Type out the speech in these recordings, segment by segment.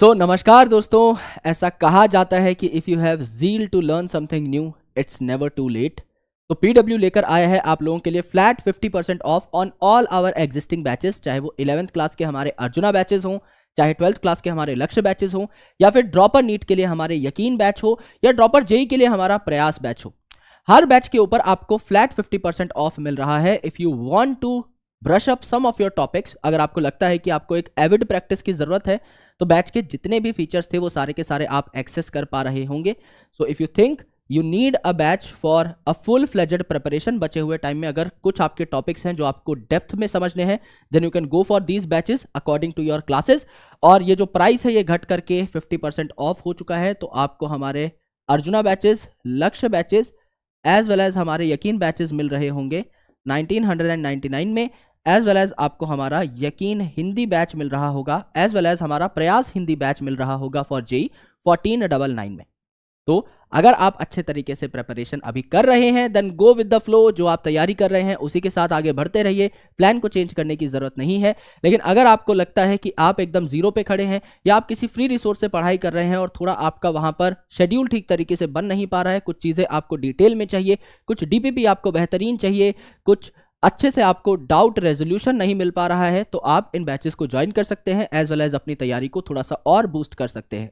सो so, नमस्कार दोस्तों ऐसा कहा जाता है कि if you have zeal to learn something new it's never too late तो पीडब्ल्यू लेकर आया है आप लोगों के लिए flat 50% percent off on all our existing batches चाहे वो इलेवंथ क्लास के हमारे अर्जुना बैचेस हों चाहे ट्वेल्थ क्लास के हमारे लक्ष्य बैचेस हों या फिर ड्रॉपर नीट के लिए हमारे यकीन बैच हो या ड्रॉपर जेई e के लिए हमारा प्रयास बैच हो हर बैच के ऊपर आपको फ्लैट 50% परसेंट ऑफ मिल रहा है if you want to brush up some of your topics अगर आपको लगता है कि आपको एक एविड प्रैक्टिस की ज़रूरत है तो बैच के जितने भी फीचर्स थे वो सारे के सारे आप एक्सेस कर पा रहे होंगे so if you think you need a batch for a full fledged preparation बचे हुए टाइम में अगर कुछ आपके टॉपिक्स हैं जो आपको डेप्थ में समझने हैं then you can go for these batches according to your classes और ये जो प्राइस है ये घट करके 50% ऑफ हो चुका है तो आपको हमारे Arjuna batches Lakshya batches as well as हमारे यकीन बैचेस मिल रहे होंगे 1999 में एज वेल एज आपको हमारा यकीन हिंदी बैच मिल रहा होगा एज वेल एज हमारा प्रयास हिंदी बैच मिल रहा होगा for JEE fourteen double nine में तो अगर आप अच्छे तरीके से प्रेपरेशन अभी कर रहे हैं then go with the flow जो आप तैयारी कर रहे हैं उसी के साथ आगे बढ़ते रहिए प्लान को चेंज करने की ज़रूरत नहीं है लेकिन अगर आपको लगता है कि आप एकदम जीरो पे खड़े हैं या आप किसी फ्री रिसोर्स से पढ़ाई कर रहे हैं और थोड़ा आपका वहाँ पर शेड्यूल ठीक तरीके से बन नहीं पा रहा है कुछ चीज़ें आपको डिटेल में चाहिए कुछ डी आपको बेहतरीन चाहिए कुछ अच्छे से आपको डाउट रेजोल्यूशन नहीं मिल पा रहा है तो आप इन बैचेस को ज्वाइन कर सकते हैं एज वेल एज अपनी तैयारी को थोड़ा सा और बूस्ट कर सकते हैं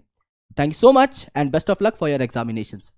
Thank you so much and best of luck for your examinations.